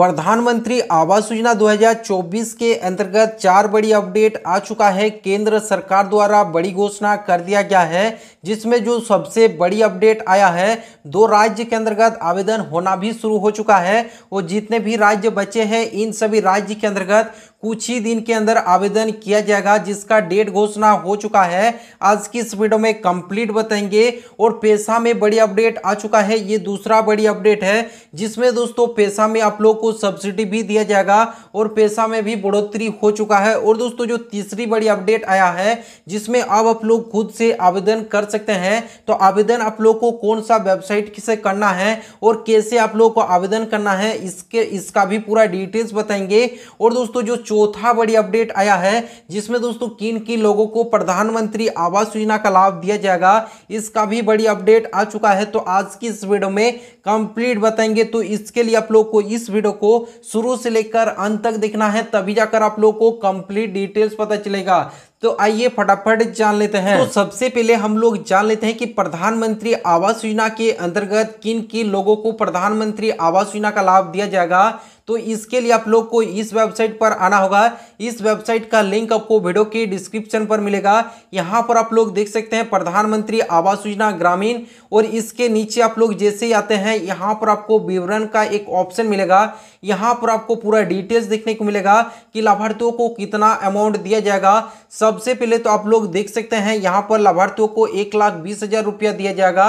प्रधानमंत्री आवास योजना 2024 के अंतर्गत चार बड़ी अपडेट आ चुका है केंद्र सरकार द्वारा बड़ी घोषणा कर दिया गया है जिसमें जो सबसे बड़ी अपडेट आया है दो राज्य के अंतर्गत आवेदन होना भी शुरू हो चुका है और जितने भी राज्य बचे हैं इन सभी राज्य के अंतर्गत कुछ ही दिन के अंदर आवेदन किया जाएगा जिसका डेट घोषणा हो चुका है आज की इस वीडियो में कंप्लीट बताएंगे और पैसा में बड़ी अपडेट आ चुका है ये दूसरा बड़ी अपडेट है जिसमें दोस्तों पैसा में आप लोग को सब्सिडी भी दिया जाएगा और पैसा में भी बढ़ोतरी हो चुका है और दोस्तों जो तीसरी बड़ी अपडेट आया है जिसमें अब आप लोग खुद से आवेदन कर सकते हैं तो आवेदन आप लोग को कौन सा वेबसाइट से करना है और कैसे आप लोग को आवेदन करना है इसके इसका भी पूरा डिटेल्स बताएंगे और दोस्तों जो चौथा बड़ी अपडेट आया है जिसमें दोस्तों किन किन लोगों को प्रधानमंत्री आवास योजना का लाभ दिया जाएगा इसका भी बड़ी अपडेट आ चुका है तो आज की इस वीडियो में कंप्लीट बताएंगे तो इसके लिए आप लोग को इस वीडियो को शुरू से लेकर अंत तक देखना है तभी जाकर आप लोगों को कंप्लीट डिटेल्स पता चलेगा तो आइए फटाफट जान लेते हैं तो सबसे पहले हम लोग जान लेते हैं कि प्रधानमंत्री आवास योजना के अंतर्गत किन किन लोगों को प्रधानमंत्री आवास योजना का लाभ दिया जाएगा तो इसके लिए आप लोग को इस वेबसाइट पर आना होगा इस वेबसाइट का लिंक आपको वीडियो के डिस्क्रिप्शन पर मिलेगा यहाँ पर आप लोग देख सकते हैं प्रधानमंत्री आवास योजना ग्रामीण और इसके नीचे आप लोग जैसे ही आते हैं यहाँ पर आपको विवरण का एक ऑप्शन मिलेगा यहाँ पर आपको पूरा डिटेल्स देखने को मिलेगा कि लाभार्थियों को कितना अमाउंट दिया जाएगा सबसे पहले तो आप लोग देख सकते हैं यहाँ पर लाभार्थियों को एक लाख बीस हजार रुपया दिया जाएगा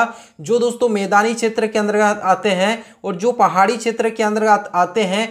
जो दोस्तों मैदानी क्षेत्र के अंतर्गत आते हैं और जो पहाड़ी क्षेत्र के अंतर्गत आते हैं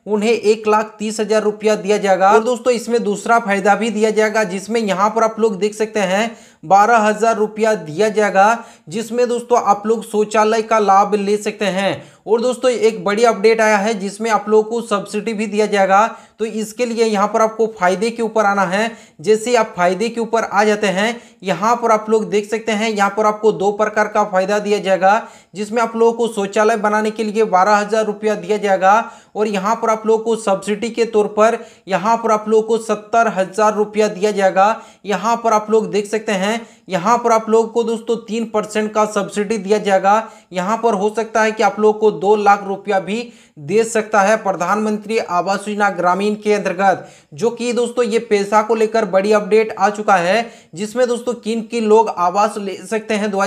उन्हें एक लाख तीस हजार रुपया दिया जाएगा और दोस्तों इसमें दूसरा फायदा भी दिया जाएगा जिसमें यहाँ पर आप लोग देख सकते हैं बारह हजार रुपया दिया जाएगा जिसमें दोस्तों आप लोग शौचालय का लाभ ले सकते हैं और दोस्तों एक बड़ी अपडेट आया है जिसमें आप लोगों को सब्सिडी भी दिया जाएगा तो इसके लिए यहाँ पर आपको फायदे के ऊपर आना है जैसे आप फायदे के ऊपर आ जाते हैं यहाँ पर आप लोग देख सकते हैं यहाँ पर आपको दो प्रकार का फायदा दिया जाएगा जिसमें आप लोगों को शौचालय बनाने के लिए बारह हजार रुपया दिया जाएगा और यहाँ पर आप लोगों को सब्सिडी के तौर पर यहाँ पर आप लोगों को सत्तर हज़ार रुपया दिया जाएगा यहाँ पर आप लोग देख सकते हैं यहाँ पर आप लोगों को दोस्तों तीन परसेंट का सब्सिडी दिया जाएगा यहाँ पर हो सकता है कि आप लोग को दो लाख रुपया भी दे सकता है प्रधानमंत्री आवास योजना ग्रामीण के अंतर्गत जो कि दोस्तों ये पैसा को लेकर बड़ी अपडेट आ चुका है जिसमें दोस्तों किन किन लोग आवास ले सकते हैं दो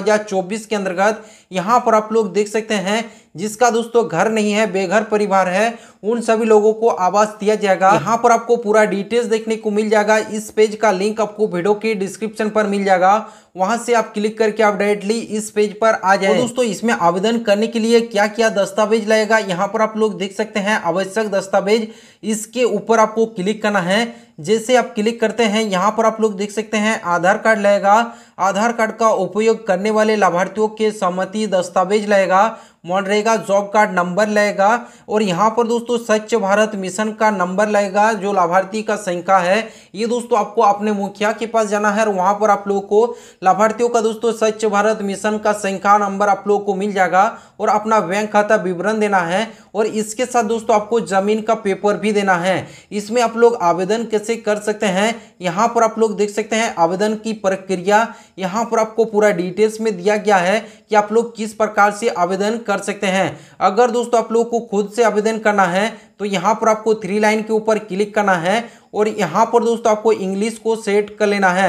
के अंतर्गत यहाँ पर आप लोग देख सकते हैं जिसका दोस्तों घर नहीं है बेघर परिवार है उन सभी लोगों को आवास दिया जाएगा यहाँ पर आपको पूरा डिटेल्स देखने को मिल जाएगा इस पेज का लिंक आपको वीडियो के डिस्क्रिप्शन पर मिल जाएगा वहां से आप क्लिक करके आप डायरेक्टली इस पेज पर आ जाए तो दोस्तों इसमें आवेदन करने के लिए क्या क्या दस्तावेज लगेगा यहाँ पर आप लोग देख सकते हैं आवश्यक दस्तावेज इसके ऊपर आपको क्लिक करना है जैसे आप क्लिक करते हैं यहाँ पर आप लोग देख सकते हैं आधार कार्ड लगेगा आधार कार्ड का उपयोग करने वाले लाभार्थियों के सहमति दस्तावेज लगेगा मनरेगा जॉब कार्ड नंबर लगेगा और यहाँ पर दोस्तों स्वच्छ भारत मिशन का नंबर लगेगा जो लाभार्थी का संख्या है ये दोस्तों आपको अपने मुखिया के पास जाना है और वहाँ पर आप लोगों को लाभार्थियों का दोस्तों स्वच्छ भारत मिशन का संख्या नंबर आप लोगों को मिल जाएगा और अपना बैंक खाता विवरण देना है और इसके साथ दोस्तों आपको ज़मीन का पेपर भी देना है इसमें आप लोग आवेदन कैसे कर सकते हैं यहाँ पर आप लोग देख सकते हैं आवेदन की प्रक्रिया यहाँ पर आपको पूरा डिटेल्स में दिया गया है कि आप लोग किस प्रकार से आवेदन कर सकते हैं अगर दोस्तों आप लोग को खुद से आवेदन करना है तो यहाँ पर आपको थ्री लाइन के ऊपर क्लिक करना है और यहाँ पर दोस्तों आपको इंग्लिश को सेट कर लेना है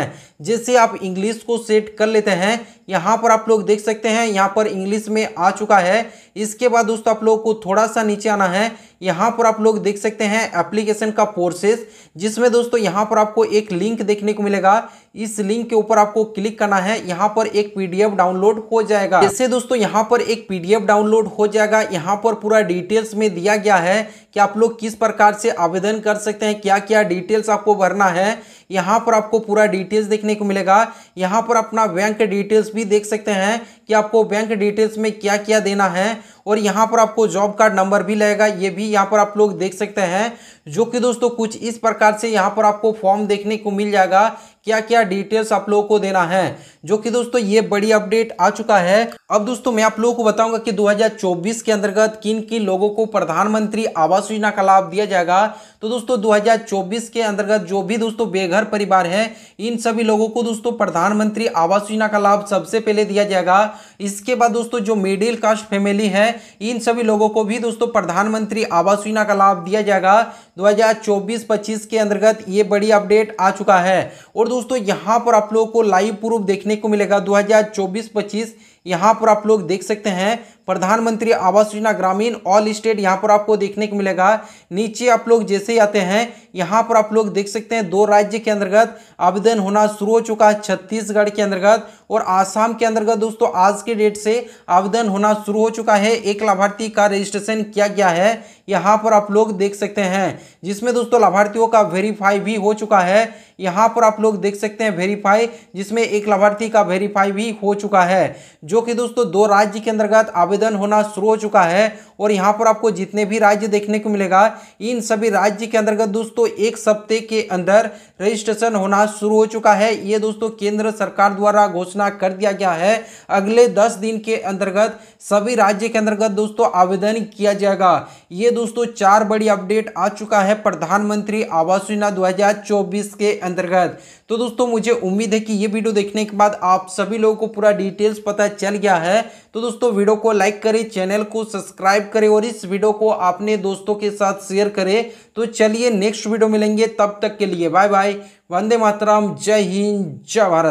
जैसे आप इंग्लिश को सेट कर लेते हैं यहाँ पर आप लोग देख सकते हैं यहाँ पर इंग्लिश में आ चुका है इसके बाद दोस्तों आप लोग को थोड़ा सा नीचे आना है यहाँ पर आप लोग देख सकते हैं एप्लीकेशन का प्रोसेस जिसमें दोस्तों यहाँ पर आपको एक लिंक देखने को मिलेगा इस लिंक के ऊपर आपको क्लिक करना है यहाँ पर एक पीडीएफ डाउनलोड हो जाएगा जैसे दोस्तों यहाँ पर एक पीडीएफ डाउनलोड हो जाएगा यहाँ पर पूरा डिटेल्स में दिया गया है कि आप लोग किस प्रकार से आवेदन कर सकते हैं क्या क्या डिटेल्स आपको भरना है यहाँ पर आपको पूरा डिटेल्स देखने को मिलेगा यहाँ पर अपना बैंक डिटेल्स भी देख सकते हैं कि आपको बैंक डिटेल्स में क्या क्या देना है और यहाँ पर आपको जॉब कार्ड नंबर भी लगेगा ये भी यहाँ पर आप लोग देख सकते हैं जो कि दोस्तों कुछ इस प्रकार से यहाँ पर आपको फॉर्म देखने को मिल जाएगा क्या क्या डिटेल्स आप लोगों को देना है जो कि दोस्तों ये बड़ी अपडेट आ चुका है अब दोस्तों मैं आप लोगों को बताऊंगा कि 2024 के अंतर्गत किन किन लोगों को प्रधानमंत्री आवास योजना का लाभ दिया जाएगा तो दोस्तों 2024 के अंतर्गत जो भी दोस्तों बेघर परिवार है इन सभी लोगों को दोस्तों प्रधानमंत्री आवास योजना का लाभ सबसे पहले दिया जाएगा इसके बाद दोस्तों जो मिडिल कास्ट फैमिली है इन सभी लोगों को भी दोस्तों प्रधानमंत्री आवास योजना का लाभ दिया जाएगा 2024-25 के अंतर्गत ये बड़ी अपडेट आ चुका है और दोस्तों यहाँ पर आप लोगों को लाइव प्रूफ देखने को मिलेगा 2024-25 यहाँ पर आप लोग देख सकते हैं प्रधानमंत्री आवास योजना ग्रामीण ऑल स्टेट यहाँ पर आपको देखने को मिलेगा नीचे आप लोग जैसे ही आते हैं यहाँ पर आप लोग देख सकते हैं दो राज्य के अंतर्गत आवेदन होना शुरू हो चुका है छत्तीसगढ़ के अंतर्गत और आसाम के अंतर्गत दोस्तों आज के डेट से आवेदन होना शुरू हो चुका है एक लाभार्थी का रजिस्ट्रेशन किया गया है यहाँ पर आप लोग देख सकते हैं जिसमें दोस्तों लाभार्थियों का वेरीफाई भी हो चुका है यहाँ पर आप लोग देख सकते हैं वेरीफाई जिसमें एक लाभार्थी का वेरीफाई भी हो चुका है जो कि दोस्तों दो राज्य के अंतर्गत आवेदन होना शुरू हो चुका है और यहाँ पर आपको जितने भी राज्य देखने को मिलेगा इन सभी राज्य के अंतर्गत दोस्तों एक सप्ते के अंदर रजिस्ट्रेशन होना शुरू हो चुका है ये दोस्तों केंद्र सरकार द्वारा घोषित घोषणा कर दिया गया है अगले दस दिन के अंतर्गत सभी राज्य के अंतर्गत दोस्तों आवेदन किया जाएगा ये दोस्तों चार बड़ी अपडेट आ चुका है प्रधानमंत्री आवास योजना 2024 के अंतर्गत तो दोस्तों मुझे उम्मीद है कि ये वीडियो देखने के बाद आप सभी लोगों को पूरा डिटेल्स पता चल गया है तो दोस्तों वीडियो को लाइक करें चैनल को सब्सक्राइब करें और इस वीडियो को अपने दोस्तों के साथ शेयर करें तो चलिए नेक्स्ट वीडियो मिलेंगे तब तक के लिए बाय बाय वंदे मातराम जय हिंद जय भारत